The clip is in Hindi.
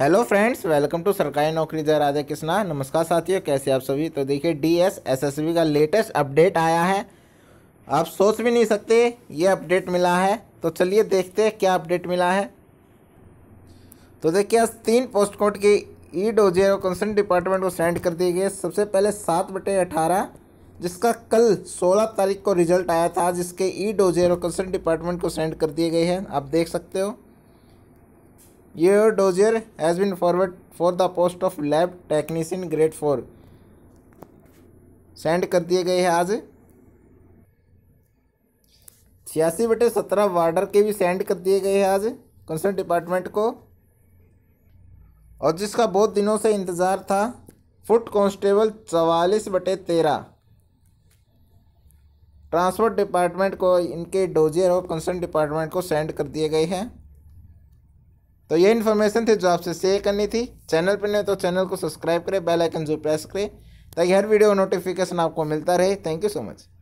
हेलो फ्रेंड्स वेलकम टू सरकारी नौकरी जय राधे कृष्णा नमस्कार साथियों कैसे आप सभी तो देखिए D S S S B का लेटेस्ट अपडेट आया है आप सोच भी नहीं सकते ये अपडेट मिला है तो चलिए देखते हैं क्या अपडेट मिला है तो देखिए आज तीन पोस्ट कोड के ई डोजे और कंसर्न डिपार्टमेंट को सेंड कर दिए गए सबसे पहले सात बटे अठारह जिसका कल सोलह तारीख को रिजल्ट आया था जिसके ई e डोजे और कंसर्न डिपार्टमेंट को सेंड कर दिए गए हैं आप देख सकते हो Your dossier has been forward for the post of lab technician grade four send कर दिए गए हैं आज छियासी बटे सत्रह वार्डर के भी सेंड कर दिए गए हैं आज कंसर्न डिपार्टमेंट को और जिसका बहुत दिनों से इंतज़ार था फुट कांस्टेबल चवालीस बटे तेरह ट्रांसपोर्ट डिपार्टमेंट को इनके डोजियर और कंसर्न डिपार्टमेंट को सेंड कर दिए गए हैं तो ये इन्फॉर्मेशन थी जो आपसे शेयर करनी थी चैनल पर नहीं तो चैनल को सब्सक्राइब करें बेल आइकन जो प्रेस करें ताकि हर वीडियो नोटिफिकेशन आपको मिलता रहे थैंक यू सो मच